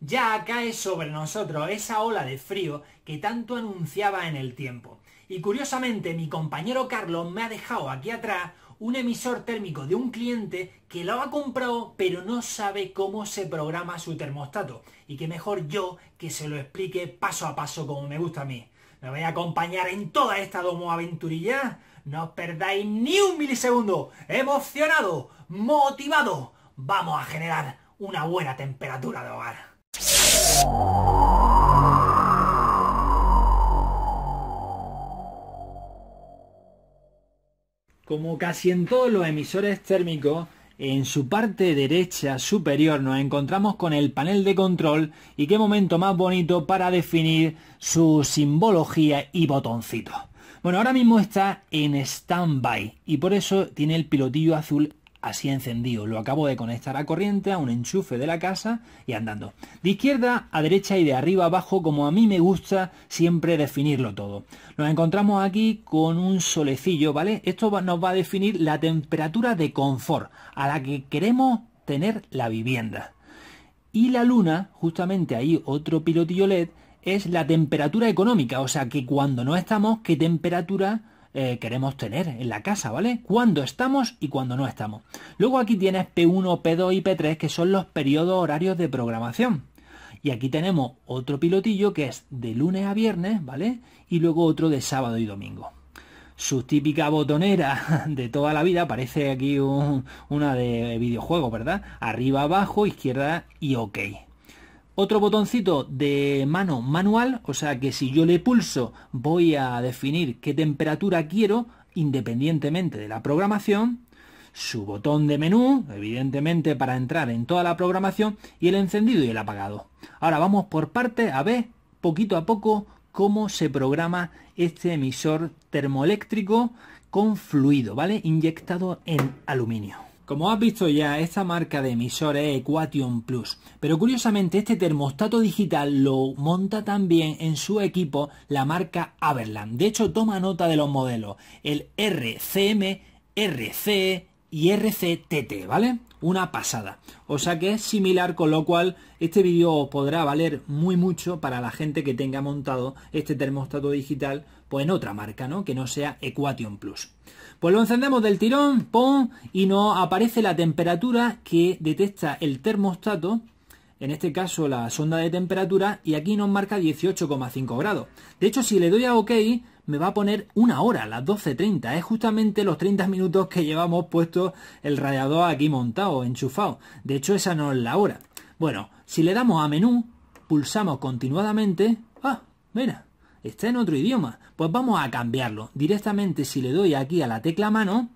ya cae sobre nosotros esa ola de frío que tanto anunciaba en el tiempo. Y curiosamente mi compañero Carlos me ha dejado aquí atrás un emisor térmico de un cliente que lo ha comprado pero no sabe cómo se programa su termostato y que mejor yo que se lo explique paso a paso como me gusta a mí. Me voy a acompañar en toda esta aventurilla No os perdáis ni un milisegundo. Emocionado, motivado. Vamos a generar una buena temperatura de hogar. Como casi en todos los emisores térmicos, en su parte derecha superior nos encontramos con el panel de control y qué momento más bonito para definir su simbología y botoncito Bueno, ahora mismo está en standby y por eso tiene el pilotillo azul así encendido. Lo acabo de conectar a corriente, a un enchufe de la casa y andando. De izquierda a derecha y de arriba abajo, como a mí me gusta siempre definirlo todo. Nos encontramos aquí con un solecillo, ¿vale? Esto nos va a definir la temperatura de confort a la que queremos tener la vivienda. Y la luna, justamente ahí otro pilotillo LED, es la temperatura económica, o sea que cuando no estamos, qué temperatura eh, queremos tener en la casa, ¿vale? Cuando estamos y cuando no estamos. Luego aquí tienes P1, P2 y P3, que son los periodos horarios de programación. Y aquí tenemos otro pilotillo que es de lunes a viernes, ¿vale? Y luego otro de sábado y domingo su típica botonera de toda la vida, parece aquí una de videojuego, ¿verdad? Arriba, abajo, izquierda y ok, otro botoncito de mano manual, o sea que si yo le pulso voy a definir qué temperatura quiero independientemente de la programación. Su botón de menú, evidentemente para entrar en toda la programación, y el encendido y el apagado. Ahora vamos por parte a ver poquito a poco cómo se programa este emisor termoeléctrico con fluido, ¿vale? Inyectado en aluminio. Como has visto ya, esta marca de emisores es Equation Plus, pero curiosamente este termostato digital lo monta también en su equipo la marca Aberland. De hecho, toma nota de los modelos, el RCM, RC y RCTT, ¿vale? una pasada. O sea que es similar, con lo cual este vídeo podrá valer muy mucho para la gente que tenga montado este termostato digital pues en otra marca, ¿no? Que no sea Equation Plus. Pues lo encendemos del tirón, ¡pum! Y nos aparece la temperatura que detecta el termostato en este caso la sonda de temperatura, y aquí nos marca 18,5 grados. De hecho, si le doy a OK, me va a poner una hora, las 12.30. Es justamente los 30 minutos que llevamos puesto el radiador aquí montado, enchufado. De hecho, esa no es la hora. Bueno, si le damos a menú, pulsamos continuadamente... Ah, mira, está en otro idioma. Pues vamos a cambiarlo. Directamente si le doy aquí a la tecla mano,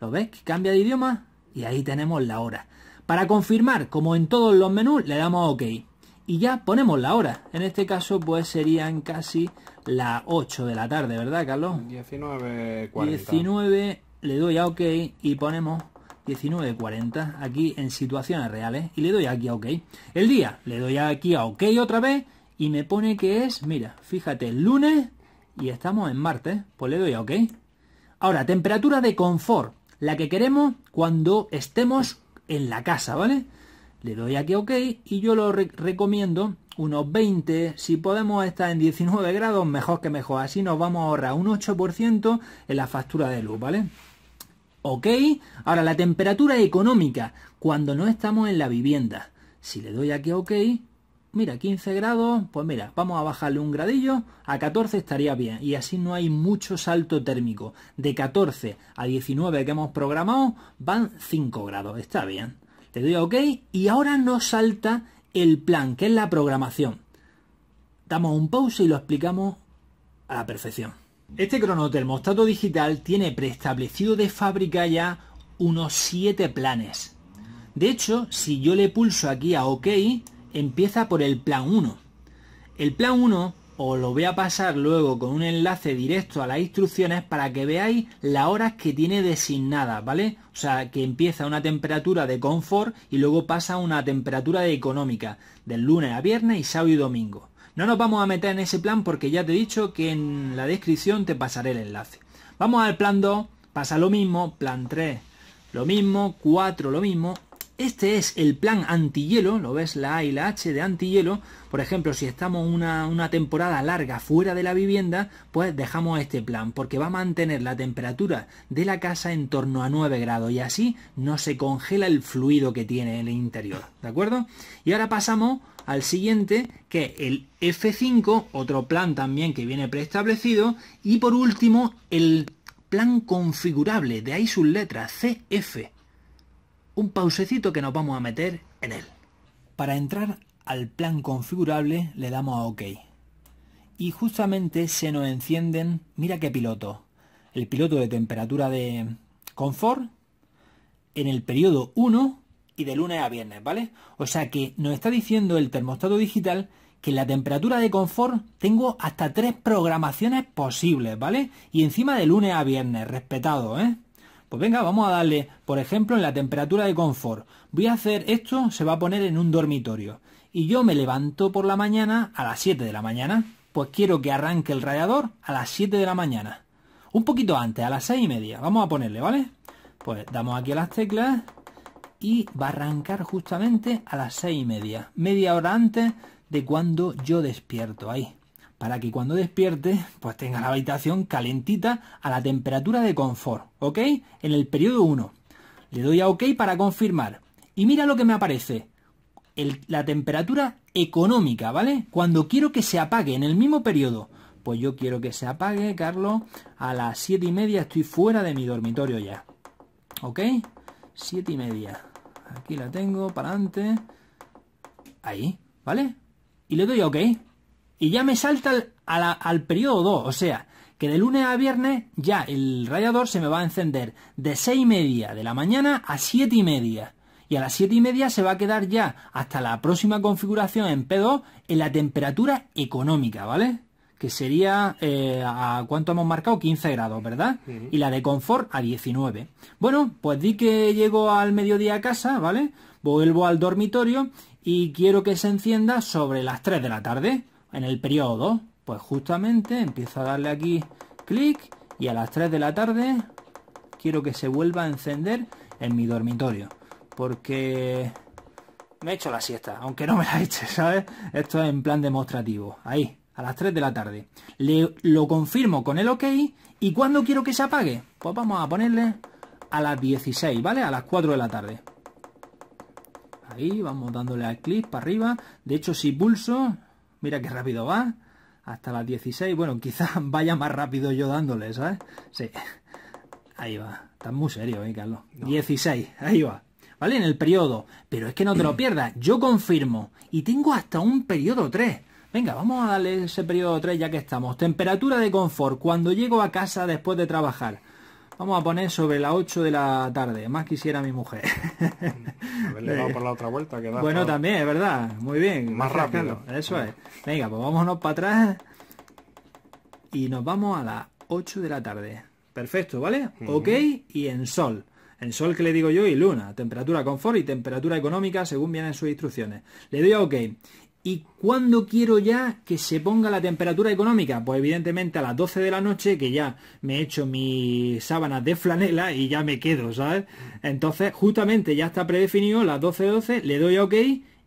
¿lo ves? Que cambia de idioma y ahí tenemos la hora. Para confirmar, como en todos los menús, le damos OK y ya ponemos la hora. En este caso, pues serían casi las 8 de la tarde, ¿verdad, Carlos? 19.40. 19, le doy a OK y ponemos 19.40 aquí en situaciones reales. Y le doy aquí a OK. El día, le doy aquí a OK otra vez y me pone que es, mira, fíjate, lunes y estamos en martes. Pues le doy a OK. Ahora, temperatura de confort, la que queremos cuando estemos en la casa, ¿vale? le doy aquí OK y yo lo recomiendo unos 20, si podemos estar en 19 grados, mejor que mejor, así nos vamos a ahorrar un 8% en la factura de luz, ¿vale? Ok, ahora la temperatura económica, cuando no estamos en la vivienda, si le doy aquí OK, mira, 15 grados, pues mira, vamos a bajarle un gradillo, a 14 estaría bien, y así no hay mucho salto térmico. De 14 a 19 que hemos programado, van 5 grados, está bien te doy a OK y ahora nos salta el plan, que es la programación. Damos un pause y lo explicamos a la perfección. Este termostato digital tiene preestablecido de fábrica ya unos siete planes. De hecho, si yo le pulso aquí a OK, empieza por el plan 1. El plan 1 os lo voy a pasar luego con un enlace directo a las instrucciones para que veáis las horas que tiene designada ¿vale? O sea, que empieza una temperatura de confort y luego pasa una temperatura de económica, del lunes a viernes y sábado y domingo. No nos vamos a meter en ese plan porque ya te he dicho que en la descripción te pasaré el enlace. Vamos al plan 2, pasa lo mismo, plan 3 lo mismo, 4 lo mismo este es el plan antihielo, lo ves la A y la H de antihielo. Por ejemplo, si estamos una, temporada larga fuera de la vivienda, pues dejamos este plan, porque va a mantener la temperatura de la casa en torno a 9 grados y así no se congela el fluido que tiene en el interior. ¿De acuerdo? Y ahora pasamos al siguiente, que es el F5, otro plan también que viene preestablecido. Y por último, el plan configurable, de ahí sus letras, CF un pausecito que nos vamos a meter en él. Para entrar al plan configurable le damos a OK. Y justamente se nos encienden, mira qué piloto, el piloto de temperatura de confort en el periodo 1 y de lunes a viernes, ¿vale? O sea que nos está diciendo el termostato digital que la temperatura de confort tengo hasta tres programaciones posibles, ¿vale? Y encima de lunes a viernes, respetado, ¿eh? Pues venga, vamos a darle, por ejemplo, en la temperatura de confort. Voy a hacer esto, se va a poner en un dormitorio. Y yo me levanto por la mañana a las 7 de la mañana. Pues quiero que arranque el radiador a las 7 de la mañana. Un poquito antes, a las 6 y media. Vamos a ponerle, ¿vale? Pues damos aquí a las teclas y va a arrancar justamente a las 6 y media. Media hora antes de cuando yo despierto. Ahí para que cuando despierte, pues tenga la habitación calentita a la temperatura de confort, ¿ok? En el periodo 1. Le doy a OK para confirmar. Y mira lo que me aparece. la temperatura económica, ¿vale? Cuando quiero que se apague en el mismo periodo. Pues yo quiero que se apague, Carlos, a las 7 y media estoy fuera de mi dormitorio ya. ¿Ok? siete y media. Aquí la tengo, para adelante. Ahí, ¿vale? Y le doy a OK y ya me salta al, periodo 2, o sea, que de lunes a viernes ya el radiador se me va a encender de 6 y media de la mañana a 7 y media. Y a las 7 y media se va a quedar ya hasta la próxima configuración en P2 en la temperatura económica, ¿vale? Que sería eh, a cuánto hemos marcado 15 grados, ¿verdad? Y la de confort a 19. Bueno, pues di que llego al mediodía a casa, ¿vale? Vuelvo al dormitorio y quiero que se encienda sobre las 3 de la tarde en el periodo Pues justamente empiezo a darle aquí clic y a las 3 de la tarde quiero que se vuelva a encender en mi dormitorio. Porque me he hecho la siesta, aunque no me la eche, ¿sabes? Esto es en plan demostrativo. Ahí, a las 3 de la tarde. Le, lo confirmo con el OK. ¿Y cuándo quiero que se apague? Pues vamos a ponerle a las 16, ¿vale? A las 4 de la tarde. Ahí, vamos dándole al clic para arriba. De hecho, si pulso, Mira qué rápido va. Hasta las 16. Bueno, quizás vaya más rápido yo dándole, ¿sabes? Sí. Ahí va. Está muy serio, ¿eh, Carlos? 16. Ahí va. ¿Vale? En el periodo. Pero es que no te lo pierdas. Yo confirmo. Y tengo hasta un periodo 3. Venga, vamos a darle ese periodo 3 ya que estamos. Temperatura de confort. Cuando llego a casa después de trabajar. Vamos a poner sobre la 8 de la tarde. Más quisiera mi mujer. por la otra vuelta. bueno, también, es verdad. Muy bien. Más rápido. Eso es. Venga, pues vámonos para atrás. Y nos vamos a las 8 de la tarde. Perfecto, ¿vale? Ok y en sol. En sol que le digo yo y luna. Temperatura confort y temperatura económica según vienen sus instrucciones. Le doy a ok. ¿Y cuándo quiero ya que se ponga la temperatura económica? Pues evidentemente a las 12 de la noche, que ya me he hecho mis sábanas de flanela y ya me quedo, ¿sabes? Entonces, justamente ya está predefinido, las 12.12, le doy a OK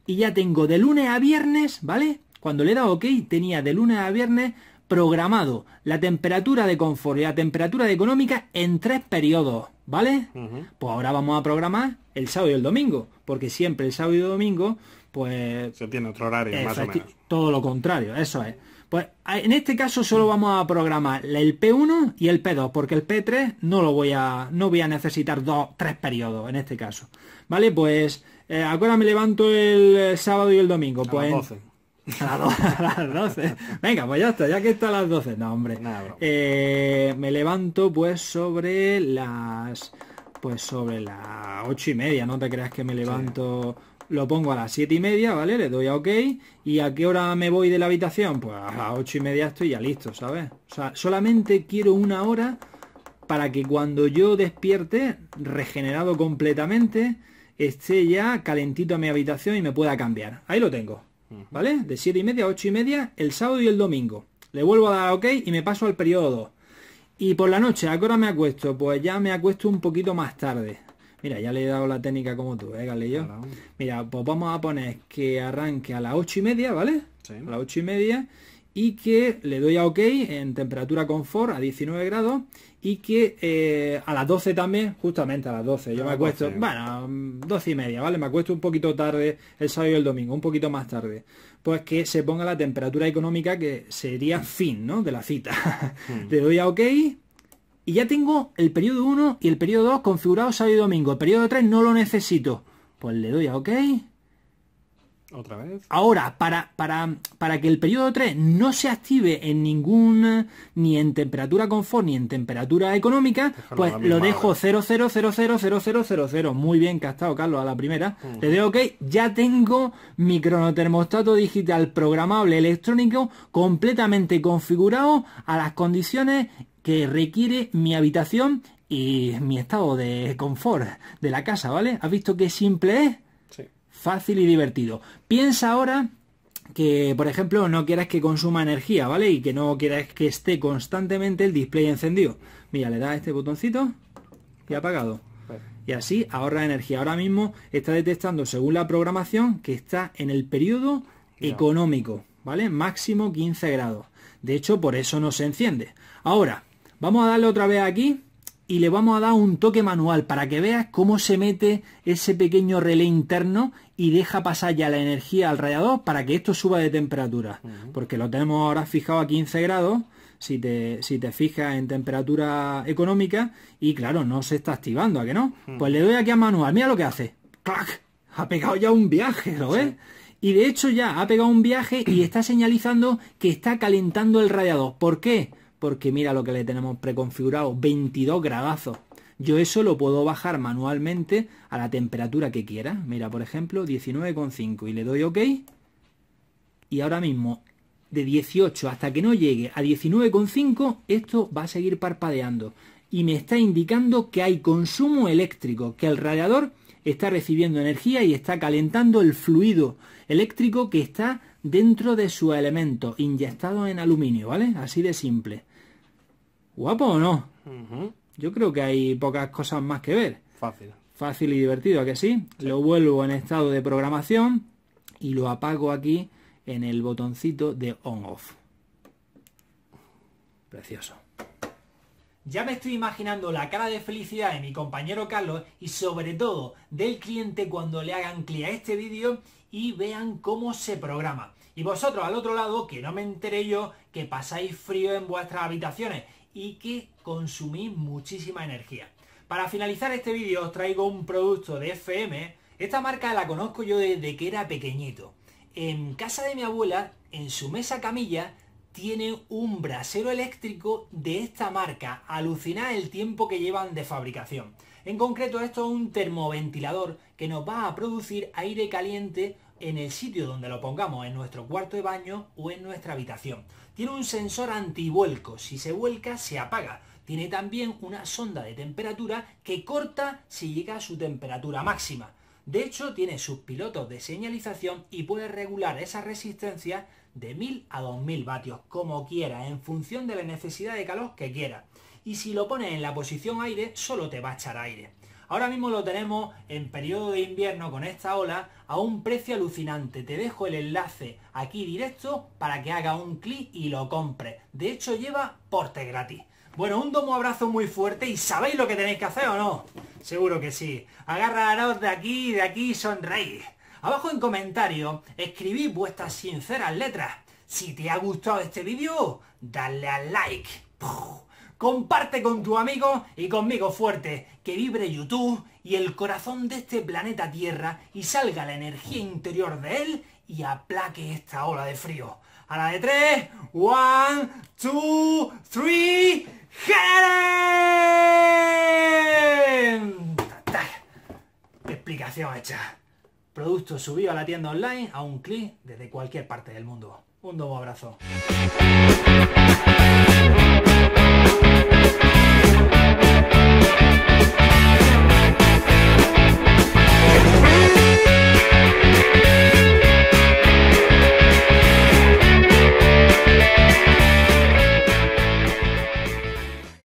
y ya tengo de lunes a viernes, ¿vale? Cuando le he dado OK, tenía de lunes a viernes programado la temperatura de confort y la temperatura de económica en tres periodos, ¿vale? Pues ahora vamos a programar el sábado y el domingo, porque siempre el sábado y el domingo pues... Se tiene otro horario, más o menos. Todo lo contrario, eso es. Pues en este caso solo vamos a programar el P1 y el P2, porque el P3 no lo voy a, no voy a necesitar dos, tres periodos en este caso. ¿Vale? Pues, eh, ahora me levanto el sábado y el domingo? a las 12. Pues, a, las 12. Venga, pues ya está, ya que está a las 12. No, hombre. Eh, me levanto pues sobre las... Pues sobre las ocho y media, no te creas que me levanto lo pongo a las 7 y media, ¿vale? Le doy a OK. ¿Y a qué hora me voy de la habitación? Pues a las 8 y media estoy ya listo, ¿sabes? O sea, solamente quiero una hora para que cuando yo despierte, regenerado completamente, esté ya calentito a mi habitación y me pueda cambiar. Ahí lo tengo, ¿vale? De 7 y media a 8 y media, el sábado y el domingo. Le vuelvo a dar a OK y me paso al periodo Y por la noche, ¿a qué hora me acuesto? Pues ya me acuesto un poquito más tarde, Mira, ya le he dado la técnica como tú, ¿eh, Galillo? Mira, pues vamos a poner que arranque a las 8 y media, ¿vale? Sí. A las ocho y media. Y que le doy a OK en temperatura confort a 19 grados. Y que eh, a las 12 también, justamente a las 12. Yo me acuesto, bueno, 12 y media, ¿vale? Me acuesto un poquito tarde el sábado y el domingo, un poquito más tarde. Pues que se ponga la temperatura económica que sería fin, ¿no? De la cita. Hmm. Le doy a OK, y ya tengo el periodo 1 y el periodo 2 configurados sábado y domingo. El periodo 3 no lo necesito. Pues le doy a OK. Otra vez. Ahora, para, para, para que el periodo 3 no se active en ningún, ni en temperatura confort, ni en temperatura económica, pues lo dejo 00000000. Muy bien estado Carlos, a la primera. Le doy OK. Ya tengo mi cronotermostato digital programable electrónico completamente configurado a las condiciones que requiere mi habitación y mi estado de confort de la casa, ¿vale? ¿Has visto qué simple es? Sí. Fácil y divertido. Piensa ahora que, por ejemplo, no quieras que consuma energía, ¿vale? Y que no quieras que esté constantemente el display encendido. Mira, le da este botoncito y apagado. Y así ahorra energía. Ahora mismo está detectando, según la programación, que está en el periodo económico, ¿vale? Máximo 15 grados. De hecho, por eso no se enciende. Ahora, Vamos a darle otra vez aquí y le vamos a dar un toque manual para que veas cómo se mete ese pequeño relé interno y deja pasar ya la energía al radiador para que esto suba de temperatura. Porque lo tenemos ahora fijado a 15 grados, si te, si te fijas en temperatura económica, y claro, no se está activando, ¿a que no? Pues le doy aquí a manual, mira lo que hace. ¡Clac! Ha pegado ya un viaje, ¿lo ves? Y de hecho ya ha pegado un viaje y está señalizando que está calentando el radiador. ¿Por qué? porque mira lo que le tenemos preconfigurado, 22 gradazos. Yo eso lo puedo bajar manualmente a la temperatura que quiera. Mira, por ejemplo, 19,5 y le doy OK. Y ahora mismo, de 18 hasta que no llegue a 19,5, esto va a seguir parpadeando. Y me está indicando que hay consumo eléctrico, que el radiador está recibiendo energía y está calentando el fluido eléctrico que está dentro de su elemento, inyectado en aluminio, ¿vale? Así de simple. ¿Guapo o no? Yo creo que hay pocas cosas más que ver. Fácil. Fácil y divertido, ¿a que sí? Lo vuelvo en estado de programación y lo apago aquí en el botoncito de on-off. Precioso. Ya me estoy imaginando la cara de felicidad de mi compañero Carlos y sobre todo del cliente cuando le hagan clic a este vídeo y vean cómo se programa. Y vosotros al otro lado, que no me enteré yo, que pasáis frío en vuestras habitaciones y que consumís muchísima energía. Para finalizar este vídeo os traigo un producto de FM. Esta marca la conozco yo desde que era pequeñito. En casa de mi abuela, en su mesa camilla, tiene un brasero eléctrico de esta marca. Alucina el tiempo que llevan de fabricación. En concreto, esto es un termoventilador que nos va a producir aire caliente en el sitio donde lo pongamos, en nuestro cuarto de baño o en nuestra habitación. Tiene un sensor antivuelco, si se vuelca se apaga. Tiene también una sonda de temperatura que corta si llega a su temperatura máxima. De hecho, tiene sus pilotos de señalización y puede regular esa resistencia de 1000 a 2000 vatios, como quiera, en función de la necesidad de calor que quiera. Y si lo pones en la posición aire, solo te va a echar aire. Ahora mismo lo tenemos en periodo de invierno con esta ola a un precio alucinante. Te dejo el enlace aquí directo para que haga un clic y lo compre. De hecho lleva porte gratis. Bueno, un domo abrazo muy fuerte y ¿sabéis lo que tenéis que hacer o no? Seguro que sí. Agarraros de aquí y de aquí y sonreír. Abajo en comentario escribí vuestras sinceras letras. Si te ha gustado este vídeo, dale al like. Comparte con tu amigo y conmigo fuerte, que vibre YouTube y el corazón de este planeta Tierra y salga la energía interior de él y aplaque esta ola de frío. A la de tres. One, two, three. Tal. Explicación hecha. Producto subido a la tienda online a un clic desde cualquier parte del mundo. Un nuevo abrazo.